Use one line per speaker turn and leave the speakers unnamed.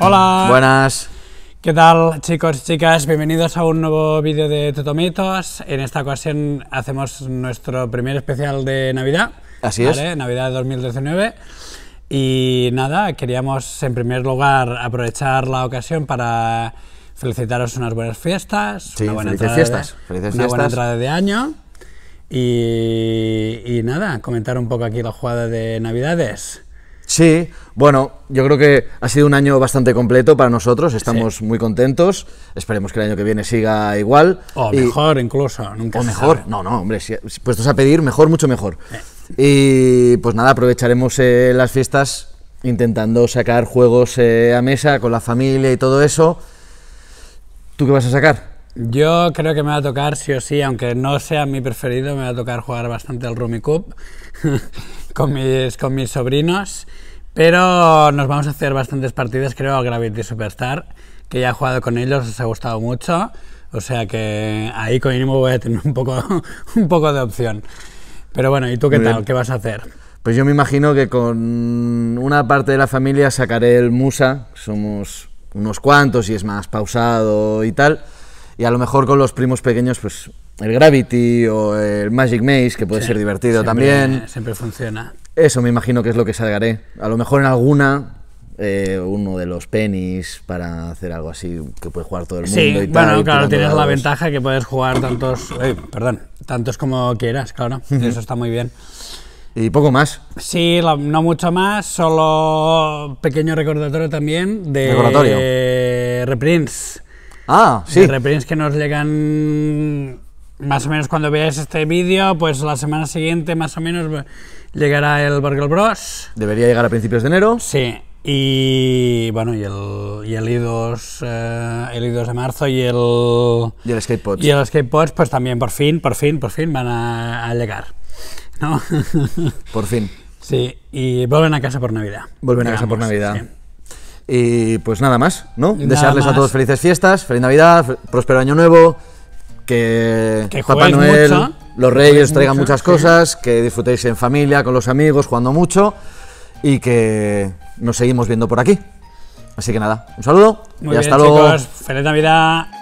Hola. Buenas. ¿Qué tal chicos y chicas? Bienvenidos a un nuevo vídeo de Totomitos. En esta ocasión hacemos nuestro primer especial de Navidad. Así ¿vale? es. Navidad 2019. Y nada, queríamos en primer lugar aprovechar la ocasión para felicitaros unas buenas fiestas. una buena entrada de año. Y, y, nada, comentar un poco aquí la jugada de Navidades.
Sí, bueno, yo creo que ha sido un año bastante completo para nosotros, estamos muy contentos, esperemos que el año que viene siga igual. O mejor incluso, nunca. O mejor, no, no, hombre, si, puestos a pedir, mejor, mucho mejor. Eh. Y pues nada, aprovecharemos eh, las fiestas intentando sacar juegos eh, a mesa con la familia y todo eso. ¿Tú qué vas a sacar? Yo creo
que me va a tocar sí o sí, aunque no sea mi preferido, me va a tocar jugar bastante al Rummy Cup con, mis, sobrinos. Pero nos vamos a hacer bastantes partidas, creo, al Gravity Superstar, que ya he jugado con ellos, os ha gustado mucho. O sea que
ahí con mínimo voy a tener un poco, un poco de opción. Pero bueno, ¿y tú qué tal? ¿Qué vas a hacer? Pues yo me imagino que con una parte de la familia sacaré el Musa, somos unos cuantos y es más pausado y tal. Y a lo mejor con los primos pequeños, pues el Gravity o el Magic Maze, que puede ser divertido también.
Siempre funciona.
Eso me imagino que es lo que salgaré. A lo mejor en alguna, eh, uno de los penis para hacer algo así que puede jugar todo el mundo. Sí, bueno, claro, tienes la
ventaja que puedes jugar tantos, eh, perdón, tantos como quieras, claro, eso está muy bien.
Y poco más.
Sí, no mucho más, solo pequeño recordatorio también de reprints Ah, sí. De que nos llegan más o menos cuando veáis este vídeo, pues la semana siguiente más o menos llegará el Burger Bros. Debería llegar a principios de enero. Sí. Y bueno, y el, y el, I2, eh, el de marzo y el... Y el Skatepods. Y el Skatepods, pues también por fin, por fin, por fin van a, llegar. ¿No? por fin. Sí, y vuelven a casa por Navidad. Vuelven a casa por Navidad.
Y pues nada más, ¿no? Desearles a todos felices fiestas, feliz Navidad, próspero año nuevo, que, Papá Noel, los Reyes traigan muchas cosas, que disfrutéis en familia, con los amigos, jugando mucho y que nos seguimos viendo por aquí. Así que nada, un saludo y hasta luego. Chicos,
feliz Navidad.